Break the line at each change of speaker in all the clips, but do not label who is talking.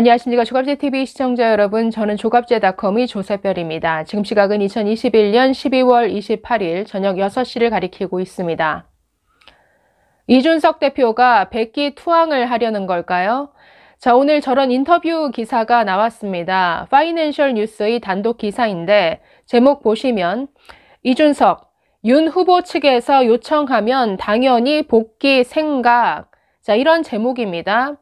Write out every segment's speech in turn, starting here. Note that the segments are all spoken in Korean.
안녕하십니까 조갑제 TV 시청자 여러분 저는 조갑제닷컴의 조세별입니다. 지금 시각은 2021년 12월 28일 저녁 6시를 가리키고 있습니다. 이준석 대표가 백기 투항을 하려는 걸까요? 자, 오늘 저런 인터뷰 기사가 나왔습니다. 파이낸셜 뉴스의 단독 기사인데 제목 보시면 이준석 윤 후보 측에서 요청하면 당연히 복귀 생각. 자, 이런 제목입니다.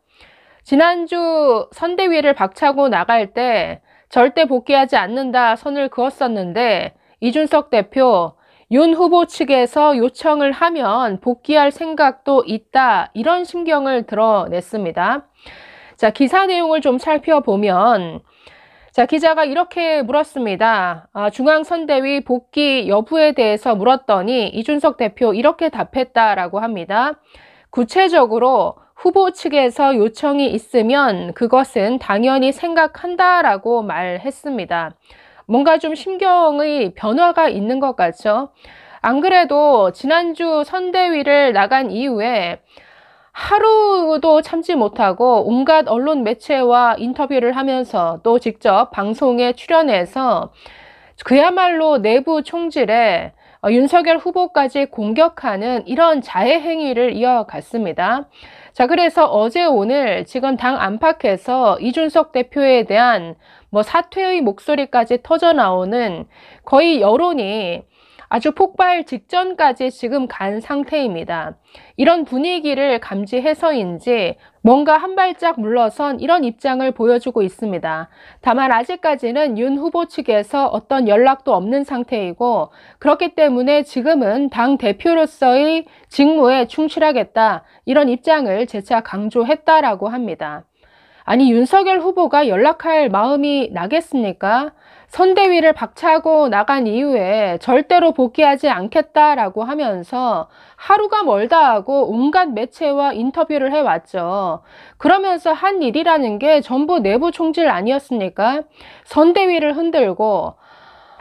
지난주 선대위를 박차고 나갈 때 절대 복귀하지 않는다 선을 그었었는데 이준석 대표 윤 후보 측에서 요청을 하면 복귀할 생각도 있다 이런 심경을 드러냈습니다. 자 기사 내용을 좀 살펴보면 자 기자가 이렇게 물었습니다. 아, 중앙선대위 복귀 여부에 대해서 물었더니 이준석 대표 이렇게 답했다라고 합니다. 구체적으로 후보 측에서 요청이 있으면 그것은 당연히 생각한다라고 말했습니다. 뭔가 좀 심경의 변화가 있는 것 같죠? 안 그래도 지난주 선대위를 나간 이후에 하루도 참지 못하고 온갖 언론 매체와 인터뷰를 하면서 또 직접 방송에 출연해서 그야말로 내부 총질에 어, 윤석열 후보까지 공격하는 이런 자해 행위를 이어갔습니다. 자, 그래서 어제 오늘 지금 당 안팎에서 이준석 대표에 대한 뭐 사퇴의 목소리까지 터져 나오는 거의 여론이 아주 폭발 직전까지 지금 간 상태입니다. 이런 분위기를 감지해서인지 뭔가 한 발짝 물러선 이런 입장을 보여주고 있습니다. 다만 아직까지는 윤 후보 측에서 어떤 연락도 없는 상태이고 그렇기 때문에 지금은 당 대표로서의 직무에 충실하겠다 이런 입장을 재차 강조했다라고 합니다. 아니 윤석열 후보가 연락할 마음이 나겠습니까? 선대위를 박차고 나간 이후에 절대로 복귀하지 않겠다라고 하면서 하루가 멀다 하고 온갖 매체와 인터뷰를 해왔죠. 그러면서 한 일이라는 게 전부 내부 총질 아니었습니까? 선대위를 흔들고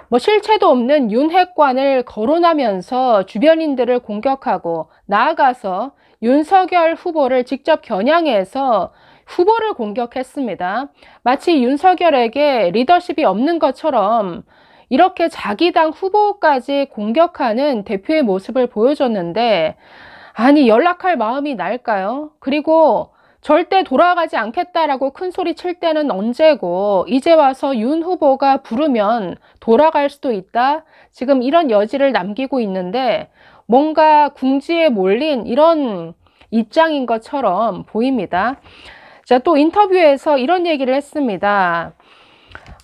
뭐 실체도 없는 윤핵관을 거론하면서 주변인들을 공격하고 나아가서 윤석열 후보를 직접 겨냥해서 후보를 공격했습니다. 마치 윤석열에게 리더십이 없는 것처럼 이렇게 자기 당 후보까지 공격하는 대표의 모습을 보여줬는데 아니 연락할 마음이 날까요? 그리고 절대 돌아가지 않겠다라고 큰 소리 칠 때는 언제고 이제 와서 윤 후보가 부르면 돌아갈 수도 있다. 지금 이런 여지를 남기고 있는데 뭔가 궁지에 몰린 이런 입장인 것처럼 보입니다. 자, 또 인터뷰에서 이런 얘기를 했습니다.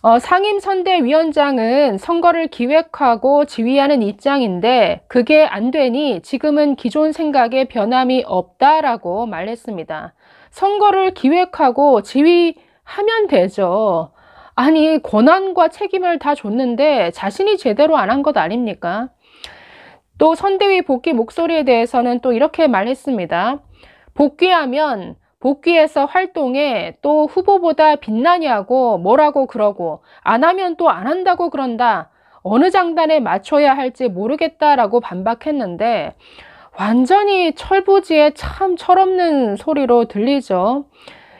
어, 상임선대위원장은 선거를 기획하고 지휘하는 입장인데 그게 안 되니 지금은 기존 생각에 변함이 없다라고 말했습니다. 선거를 기획하고 지휘하면 되죠. 아니 권한과 책임을 다 줬는데 자신이 제대로 안 한 것 아닙니까? 또 선대위 복귀 목소리에 대해서는 또 이렇게 말했습니다. 복귀하면 복귀해서 활동에 또 후보보다 빛나냐고 뭐라고 그러고 안 하면 또 안 한다고 그런다. 어느 장단에 맞춰야 할지 모르겠다라고 반박했는데 완전히 철부지에 참 철없는 소리로 들리죠.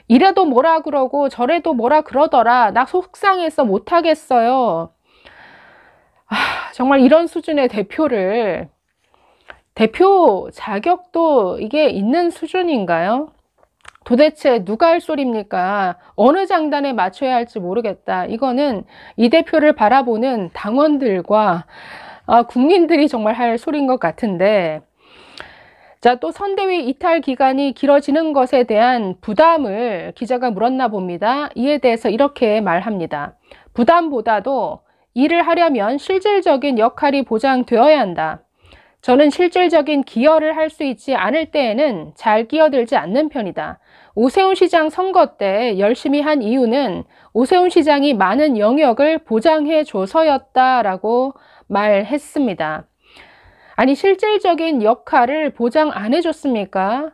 이래도 뭐라 그러고 저래도 뭐라 그러더라. 나 속상해서 못하겠어요. 아, 정말 이런 수준의 대표를 대표 자격도 이게 있는 수준인가요? 도대체 누가 할 소리입니까? 어느 장단에 맞춰야 할지 모르겠다. 이거는 이 대표를 바라보는 당원들과 아, 국민들이 정말 할 소리인 것 같은데 자, 또 선대위 이탈 기간이 길어지는 것에 대한 부담을 기자가 물었나 봅니다. 이에 대해서 이렇게 말합니다. 부담보다도 일을 하려면 실질적인 역할이 보장되어야 한다. 저는 실질적인 기여를 할 수 있지 않을 때에는 잘 끼어들지 않는 편이다. 오세훈 시장 선거 때 열심히 한 이유는 오세훈 시장이 많은 영역을 보장해 줘서였다라고 말했습니다. 아니, 실질적인 역할을 보장 안 해줬습니까?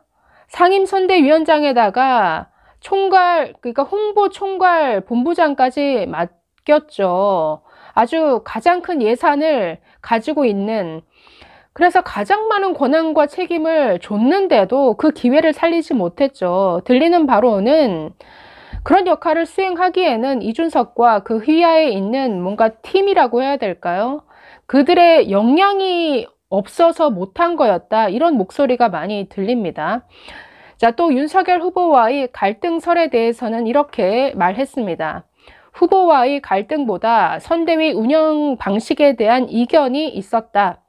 상임선대위원장에다가 총괄, 그러니까 홍보 총괄 본부장까지 맡겼죠. 아주 가장 큰 예산을 가지고 있는 그래서 가장 많은 권한과 책임을 줬는데도 그 기회를 살리지 못했죠. 들리는 바로는 그런 역할을 수행하기에는 이준석과 그 휘하에 있는 뭔가 팀이라고 해야 될까요? 그들의 역량이 없어서 못한 거였다. 이런 목소리가 많이 들립니다. 자, 또 윤석열 후보와의 갈등설에 대해서는 이렇게 말했습니다. 후보와의 갈등보다 선대위 운영 방식에 대한 이견이 있었다.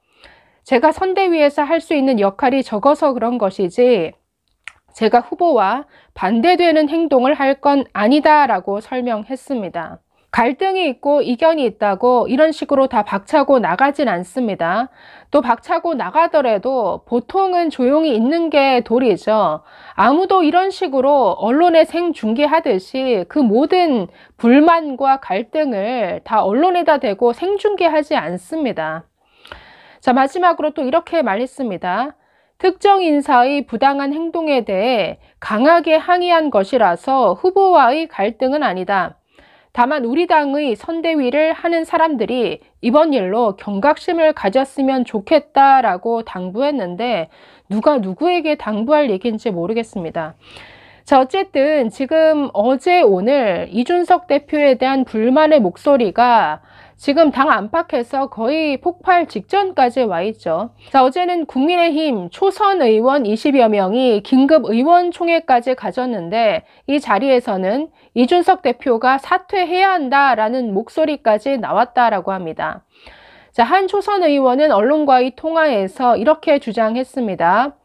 제가 선대위에서 할 수 있는 역할이 적어서 그런 것이지 제가 후보와 반대되는 행동을 할 건 아니다라고 설명했습니다. 갈등이 있고 이견이 있다고 이런 식으로 다 박차고 나가진 않습니다. 또 박차고 나가더라도 보통은 조용히 있는 게 도리죠. 아무도 이런 식으로 언론에 생중계하듯이 그 모든 불만과 갈등을 다 언론에다 대고 생중계하지 않습니다. 자, 마지막으로 또 이렇게 말했습니다. 특정 인사의 부당한 행동에 대해 강하게 항의한 것이라서 후보와의 갈등은 아니다. 다만 우리 당의 선대위를 하는 사람들이 이번 일로 경각심을 가졌으면 좋겠다라고 당부했는데 누가 누구에게 당부할 얘기인지 모르겠습니다. 자, 어쨌든 지금 어제 오늘 이준석 대표에 대한 불만의 목소리가 지금 당 안팎에서 거의 폭발 직전까지 와 있죠. 자, 어제는 국민의힘 초선 의원 20여 명이 긴급 의원총회까지 가졌는데 이 자리에서는 이준석 대표가 사퇴해야 한다라는 목소리까지 나왔다라고 합니다. 자, 한 초선 의원은 언론과의 통화에서 이렇게 주장했습니다.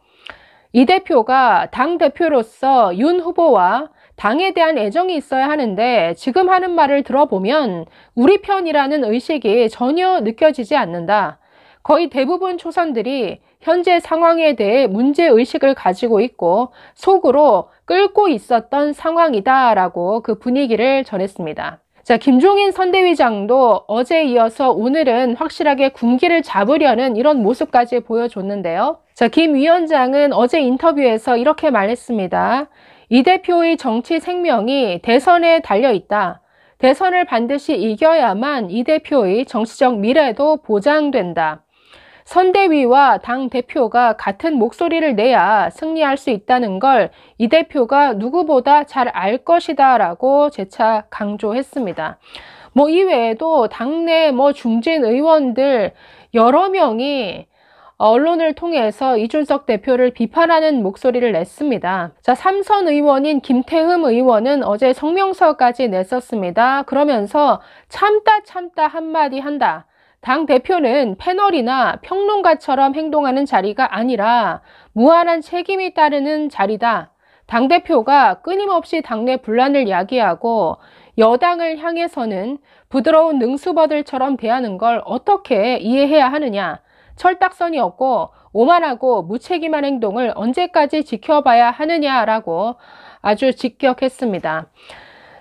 이 대표가 당 대표로서 윤 후보와 당에 대한 애정이 있어야 하는데 지금 하는 말을 들어보면 우리 편이라는 의식이 전혀 느껴지지 않는다. 거의 대부분 초선들이 현재 상황에 대해 문제의식을 가지고 있고 속으로 끌고 있었던 상황이다라고 그 분위기를 전했습니다. 자, 김종인 선대위장도 어제 이어서 오늘은 확실하게 군기를 잡으려는 이런 모습까지 보여줬는데요. 자, 김 위원장은 어제 인터뷰에서 이렇게 말했습니다. 이 대표의 정치 생명이 대선에 달려 있다. 대선을 반드시 이겨야만 이 대표의 정치적 미래도 보장된다. 선대위와 당 대표가 같은 목소리를 내야 승리할 수 있다는 걸 이 대표가 누구보다 잘 알 것이다 라고 재차 강조했습니다. 뭐 이외에도 당내 뭐 중진 의원들 여러 명이 언론을 통해서 이준석 대표를 비판하는 목소리를 냈습니다. 자, 삼선 의원인 김태흠 의원은 어제 성명서까지 냈었습니다. 그러면서 참다 참다 한마디 한다. 당 대표는 패널이나 평론가처럼 행동하는 자리가 아니라 무한한 책임이 따르는 자리다. 당 대표가 끊임없이 당내 분란을 야기하고 여당을 향해서는 부드러운 능수버들처럼 대하는 걸 어떻게 이해해야 하느냐. 철딱선이 없고 오만하고 무책임한 행동을 언제까지 지켜봐야 하느냐라고 아주 직격했습니다.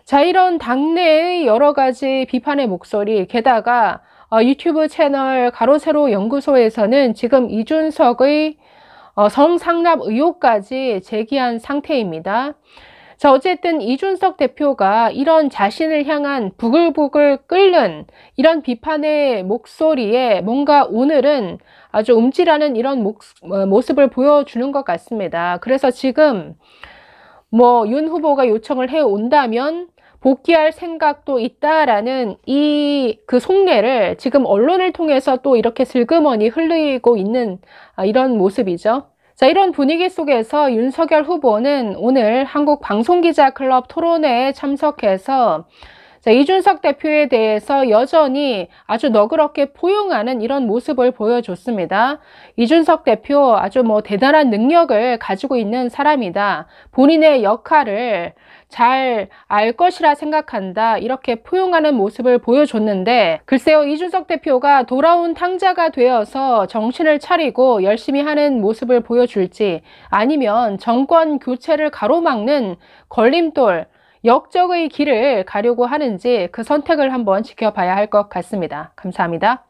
자, 이런 당내의 여러 가지 비판의 목소리, 게다가 어, 유튜브 채널 가로세로 연구소에서는 지금 이준석의 어, 성상납 의혹까지 제기한 상태입니다. 자, 어쨌든 이준석 대표가 이런 자신을 향한 부글부글 끓는 이런 비판의 목소리에 뭔가 오늘은 아주 움찔하는 이런 목, 어, 모습을 보여주는 것 같습니다. 그래서 지금 뭐 윤 후보가 요청을 해 온다면 복귀할 생각도 있다라는 이 그 속내를 지금 언론을 통해서 또 이렇게 슬그머니 흘리고 있는 아, 이런 모습이죠. 자, 이런 분위기 속에서 윤석열 후보는 오늘 한국방송기자클럽 토론회에 참석해서 자, 이준석 대표에 대해서 여전히 아주 너그럽게 포용하는 이런 모습을 보여줬습니다. 이준석 대표 아주 뭐 대단한 능력을 가지고 있는 사람이다. 본인의 역할을 잘 알 것이라 생각한다. 이렇게 포용하는 모습을 보여줬는데 글쎄요 이준석 대표가 돌아온 탕자가 되어서 정신을 차리고 열심히 하는 모습을 보여줄지 아니면 정권 교체를 가로막는 걸림돌 역적의 길을 가려고 하는지 그 선택을 한번 지켜봐야 할 것 같습니다. 감사합니다.